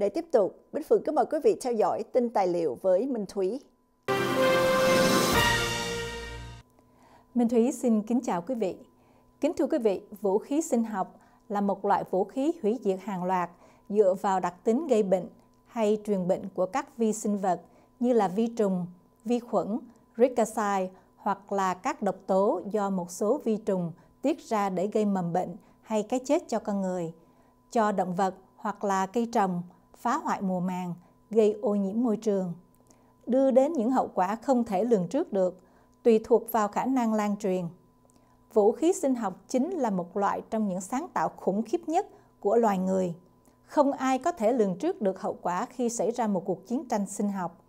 Để tiếp tục, Bích Phượng kính mời quý vị theo dõi tin tài liệu với Minh Thúy. Minh Thúy xin kính chào quý vị. Kính thưa quý vị, vũ khí sinh học là một loại vũ khí hủy diệt hàng loạt dựa vào đặc tính gây bệnh hay truyền bệnh của các vi sinh vật như là vi trùng, vi khuẩn, rickettsia hoặc là các độc tố do một số vi trùng tiết ra để gây mầm bệnh hay cái chết cho con người, cho động vật hoặc là cây trồng phá hoại mùa màng, gây ô nhiễm môi trường, đưa đến những hậu quả không thể lường trước được, tùy thuộc vào khả năng lan truyền. Vũ khí sinh học chính là một loại trong những sáng tạo khủng khiếp nhất của loài người. Không ai có thể lường trước được hậu quả khi xảy ra một cuộc chiến tranh sinh học.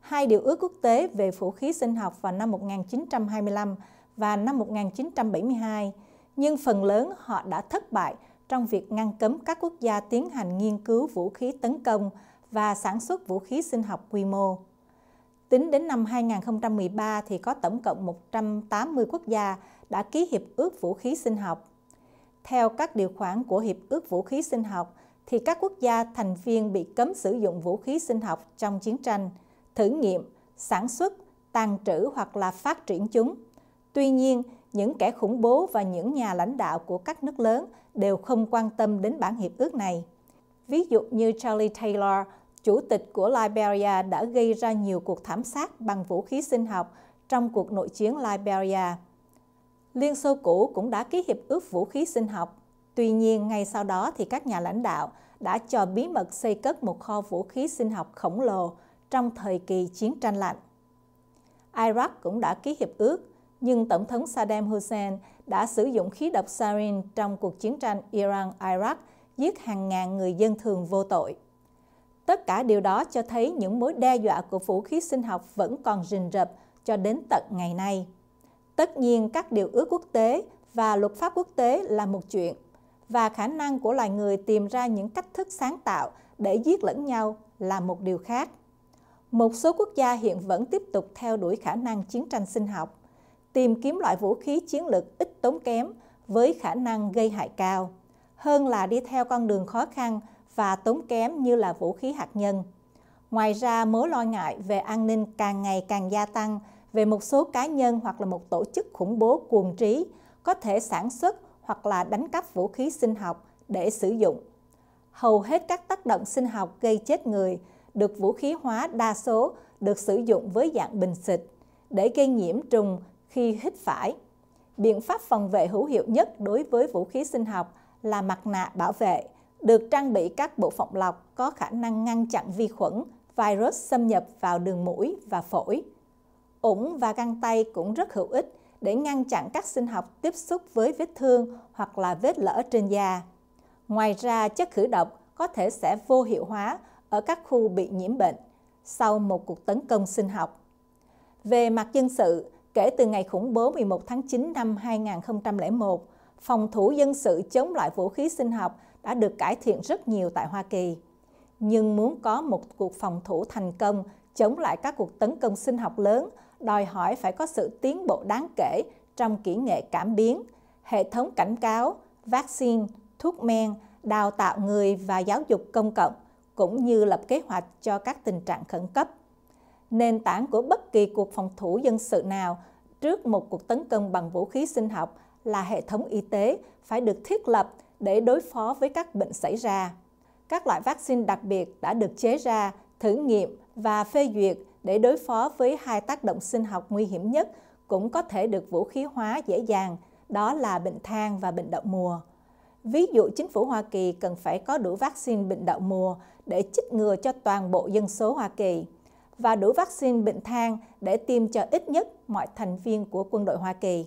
Hai điều ước quốc tế về vũ khí sinh học vào năm 1925 và năm 1972, nhưng phần lớn họ đã thất bại trong việc ngăn cấm các quốc gia tiến hành nghiên cứu vũ khí tấn công và sản xuất vũ khí sinh học quy mô. Tính đến năm 2013 thì có tổng cộng 180 quốc gia đã ký hiệp ước vũ khí sinh học. Theo các điều khoản của hiệp ước vũ khí sinh học thì các quốc gia thành viên bị cấm sử dụng vũ khí sinh học trong chiến tranh, thử nghiệm, sản xuất, tàn trữ hoặc là phát triển chúng. Tuy nhiên, những kẻ khủng bố và những nhà lãnh đạo của các nước lớn đều không quan tâm đến bản hiệp ước này. Ví dụ như Charlie Taylor, chủ tịch của Liberia đã gây ra nhiều cuộc thảm sát bằng vũ khí sinh học trong cuộc nội chiến Liberia. Liên Xô cũ cũng đã ký hiệp ước vũ khí sinh học. Tuy nhiên, ngay sau đó thì các nhà lãnh đạo đã cho bí mật xây cất một kho vũ khí sinh học khổng lồ trong thời kỳ chiến tranh lạnh. Iraq cũng đã ký hiệp ước, nhưng Tổng thống Saddam Hussein đã sử dụng khí độc sarin trong cuộc chiến tranh Iran-Iraq, giết hàng ngàn người dân thường vô tội. Tất cả điều đó cho thấy những mối đe dọa của vũ khí sinh học vẫn còn rình rập cho đến tận ngày nay. Tất nhiên các điều ước quốc tế và luật pháp quốc tế là một chuyện, và khả năng của loài người tìm ra những cách thức sáng tạo để giết lẫn nhau là một điều khác. Một số quốc gia hiện vẫn tiếp tục theo đuổi khả năng chiến tranh sinh học tìm kiếm loại vũ khí chiến lược ít tốn kém với khả năng gây hại cao, hơn là đi theo con đường khó khăn và tốn kém như là vũ khí hạt nhân. Ngoài ra, mối lo ngại về an ninh càng ngày càng gia tăng về một số cá nhân hoặc là một tổ chức khủng bố cuồng trí có thể sản xuất hoặc là đánh cắp vũ khí sinh học để sử dụng. Hầu hết các tác động sinh học gây chết người được vũ khí hóa đa số được sử dụng với dạng bình xịt để gây nhiễm trùng khi hít phải. Biện pháp phòng vệ hữu hiệu nhất đối với vũ khí sinh học là mặt nạ bảo vệ, được trang bị các bộ phòng lọc có khả năng ngăn chặn vi khuẩn, virus xâm nhập vào đường mũi và phổi. Ủng và găng tay cũng rất hữu ích để ngăn chặn các sinh học tiếp xúc với vết thương hoặc là vết lở trên da. Ngoài ra, chất khử độc có thể sẽ vô hiệu hóa ở các khu bị nhiễm bệnh sau một cuộc tấn công sinh học. Về mặt dân sự, Kể từ ngày khủng bố 11 tháng 9 năm 2001, phòng thủ dân sự chống loại vũ khí sinh học đã được cải thiện rất nhiều tại Hoa Kỳ. Nhưng muốn có một cuộc phòng thủ thành công chống lại các cuộc tấn công sinh học lớn đòi hỏi phải có sự tiến bộ đáng kể trong kỹ nghệ cảm biến, hệ thống cảnh cáo, vaccine, thuốc men, đào tạo người và giáo dục công cộng, cũng như lập kế hoạch cho các tình trạng khẩn cấp nền tảng của bất kỳ cuộc phòng thủ dân sự nào trước một cuộc tấn công bằng vũ khí sinh học là hệ thống y tế phải được thiết lập để đối phó với các bệnh xảy ra. Các loại vaccine đặc biệt đã được chế ra, thử nghiệm và phê duyệt để đối phó với hai tác động sinh học nguy hiểm nhất cũng có thể được vũ khí hóa dễ dàng, đó là bệnh than và bệnh đậu mùa. Ví dụ chính phủ Hoa Kỳ cần phải có đủ vaccine bệnh đậu mùa để chích ngừa cho toàn bộ dân số Hoa Kỳ và đủ vaccine bệnh than để tiêm cho ít nhất mọi thành viên của quân đội Hoa Kỳ.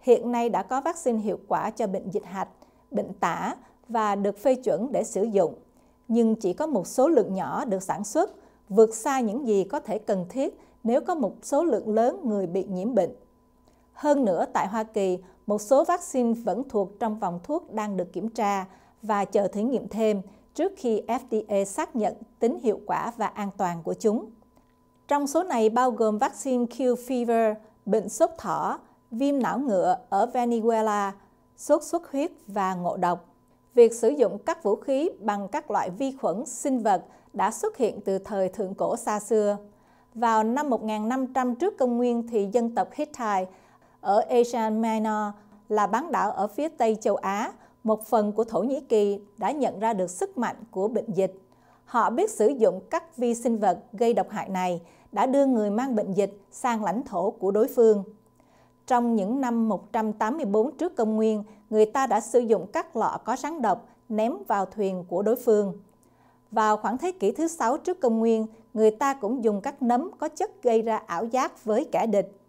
Hiện nay đã có vaccine hiệu quả cho bệnh dịch hạch, bệnh tả và được phê chuẩn để sử dụng, nhưng chỉ có một số lượng nhỏ được sản xuất, vượt xa những gì có thể cần thiết nếu có một số lượng lớn người bị nhiễm bệnh. Hơn nữa, tại Hoa Kỳ, một số vaccine vẫn thuộc trong vòng thuốc đang được kiểm tra và chờ thử nghiệm thêm trước khi FDA xác nhận tính hiệu quả và an toàn của chúng. Trong số này bao gồm vaccine Q fever, bệnh sốt thỏ, viêm não ngựa ở Venezuela, sốt xuất huyết và ngộ độc. Việc sử dụng các vũ khí bằng các loại vi khuẩn sinh vật đã xuất hiện từ thời thượng cổ xa xưa. Vào năm 1500 trước công nguyên thì dân tộc Hittite ở Asia Minor là bán đảo ở phía Tây châu Á, một phần của Thổ Nhĩ Kỳ đã nhận ra được sức mạnh của bệnh dịch họ biết sử dụng các vi sinh vật gây độc hại này đã đưa người mang bệnh dịch sang lãnh thổ của đối phương. Trong những năm 184 trước công nguyên, người ta đã sử dụng các lọ có rắn độc ném vào thuyền của đối phương. Vào khoảng thế kỷ thứ 6 trước công nguyên, người ta cũng dùng các nấm có chất gây ra ảo giác với kẻ địch.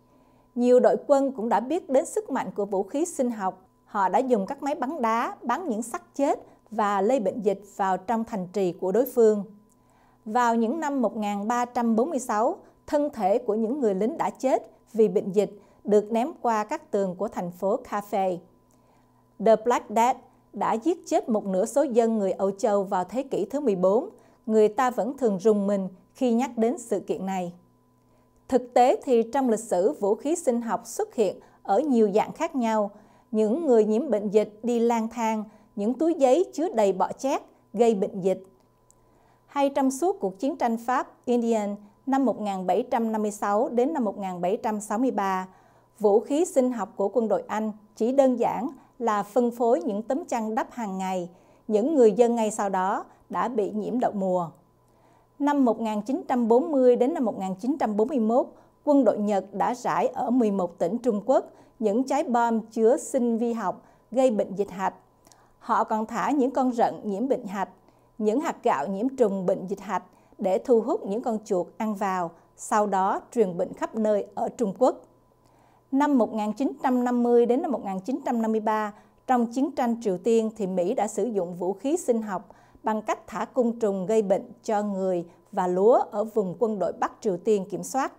Nhiều đội quân cũng đã biết đến sức mạnh của vũ khí sinh học. Họ đã dùng các máy bắn đá, bắn những xác chết và lây bệnh dịch vào trong thành trì của đối phương. Vào những năm 1346, thân thể của những người lính đã chết vì bệnh dịch được ném qua các tường của thành phố Cafe. The Black Death đã giết chết một nửa số dân người Âu Châu vào thế kỷ thứ 14. Người ta vẫn thường rùng mình khi nhắc đến sự kiện này. Thực tế thì trong lịch sử vũ khí sinh học xuất hiện ở nhiều dạng khác nhau. Những người nhiễm bệnh dịch đi lang thang những túi giấy chứa đầy bọ chét gây bệnh dịch. Hay trong suốt cuộc chiến tranh Pháp Indian năm 1756 đến năm 1763, vũ khí sinh học của quân đội Anh chỉ đơn giản là phân phối những tấm chăn đắp hàng ngày, những người dân ngay sau đó đã bị nhiễm đậu mùa. Năm 1940 đến năm 1941, quân đội Nhật đã rải ở 11 tỉnh Trung Quốc những trái bom chứa sinh vi học gây bệnh dịch hạch Họ còn thả những con rận nhiễm bệnh hạch, những hạt gạo nhiễm trùng bệnh dịch hạch để thu hút những con chuột ăn vào, sau đó truyền bệnh khắp nơi ở Trung Quốc. Năm 1950 đến năm 1953, trong chiến tranh Triều Tiên thì Mỹ đã sử dụng vũ khí sinh học bằng cách thả côn trùng gây bệnh cho người và lúa ở vùng quân đội Bắc Triều Tiên kiểm soát.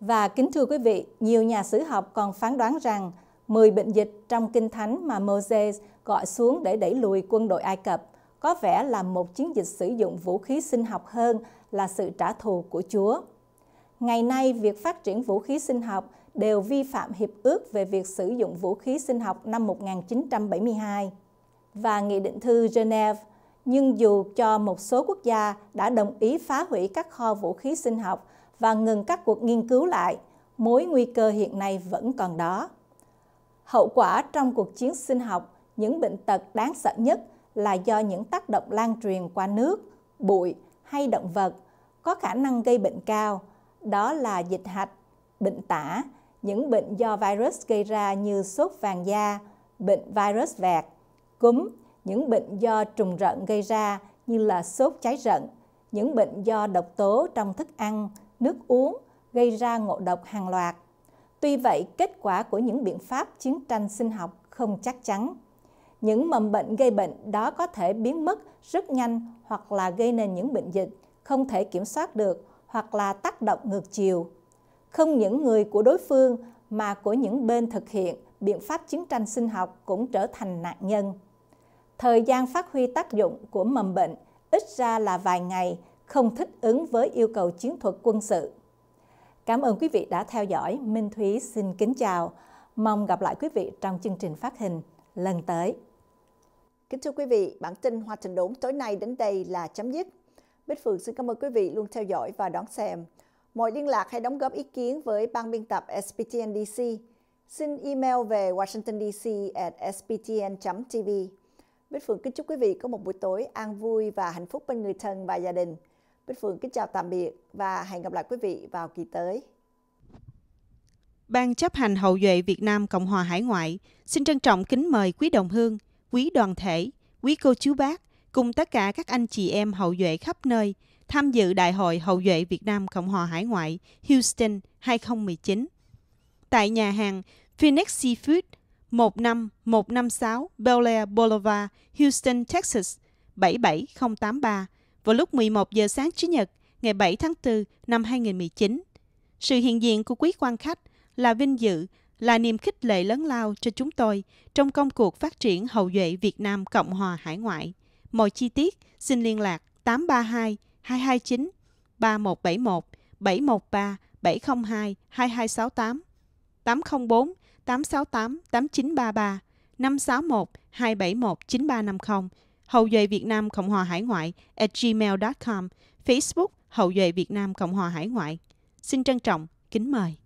Và kính thưa quý vị, nhiều nhà sử học còn phán đoán rằng 10 bệnh dịch trong Kinh Thánh mà Moses gọi xuống để đẩy lùi quân đội Ai Cập có vẻ là một chiến dịch sử dụng vũ khí sinh học hơn là sự trả thù của Chúa. Ngày nay, việc phát triển vũ khí sinh học đều vi phạm Hiệp ước về việc sử dụng vũ khí sinh học năm 1972 và Nghị định thư Geneva. Nhưng dù cho một số quốc gia đã đồng ý phá hủy các kho vũ khí sinh học và ngừng các cuộc nghiên cứu lại, mối nguy cơ hiện nay vẫn còn đó. Hậu quả trong cuộc chiến sinh học, những bệnh tật đáng sợ nhất là do những tác động lan truyền qua nước, bụi hay động vật có khả năng gây bệnh cao, đó là dịch hạch, bệnh tả, những bệnh do virus gây ra như sốt vàng da, bệnh virus vẹt, cúm, những bệnh do trùng rận gây ra như là sốt cháy rận, những bệnh do độc tố trong thức ăn, nước uống gây ra ngộ độc hàng loạt. Tuy vậy, kết quả của những biện pháp chiến tranh sinh học không chắc chắn. Những mầm bệnh gây bệnh đó có thể biến mất rất nhanh hoặc là gây nên những bệnh dịch không thể kiểm soát được hoặc là tác động ngược chiều. Không những người của đối phương mà của những bên thực hiện biện pháp chiến tranh sinh học cũng trở thành nạn nhân. Thời gian phát huy tác dụng của mầm bệnh ít ra là vài ngày, không thích ứng với yêu cầu chiến thuật quân sự. Cảm ơn quý vị đã theo dõi. Minh Thúy xin kính chào. Mong gặp lại quý vị trong chương trình phát hình lần tới. Kính thưa quý vị, bản tin Hoa Thành Đốn tối nay đến đây là chấm dứt. Bích Phượng xin cảm ơn quý vị luôn theo dõi và đón xem. Mọi liên lạc hay đóng góp ý kiến với ban biên tập SPTNDC, xin email về washingtondc at sptn.tv. Bích Phượng kính chúc quý vị có một buổi tối an vui và hạnh phúc bên người thân và gia đình. Bích Phương kính chào tạm biệt và hẹn gặp lại quý vị vào kỳ tới. Ban chấp hành hậu duệ Việt Nam Cộng hòa Hải ngoại xin trân trọng kính mời quý đồng hương, quý đoàn thể, quý cô chú bác cùng tất cả các anh chị em hậu duệ khắp nơi tham dự Đại hội Hậu duệ Việt Nam Cộng hòa Hải ngoại Houston 2019 tại nhà hàng Phoenix Seafood 15156 Bel Air Boulevard, Houston, Texas 77083 vào lúc 11 giờ sáng Chủ nhật, ngày 7 tháng 4 năm 2019. Sự hiện diện của quý quan khách là vinh dự, là niềm khích lệ lớn lao cho chúng tôi trong công cuộc phát triển hậu duệ Việt Nam Cộng hòa hải ngoại. Mọi chi tiết xin liên lạc 832 229 3171 713 702 2268 804 868 8933 561 271 9350 hậu duệ Việt Nam Cộng hòa Hải ngoại at gmail.com, Facebook hậu duệ Việt Nam Cộng hòa Hải ngoại. Xin trân trọng, kính mời.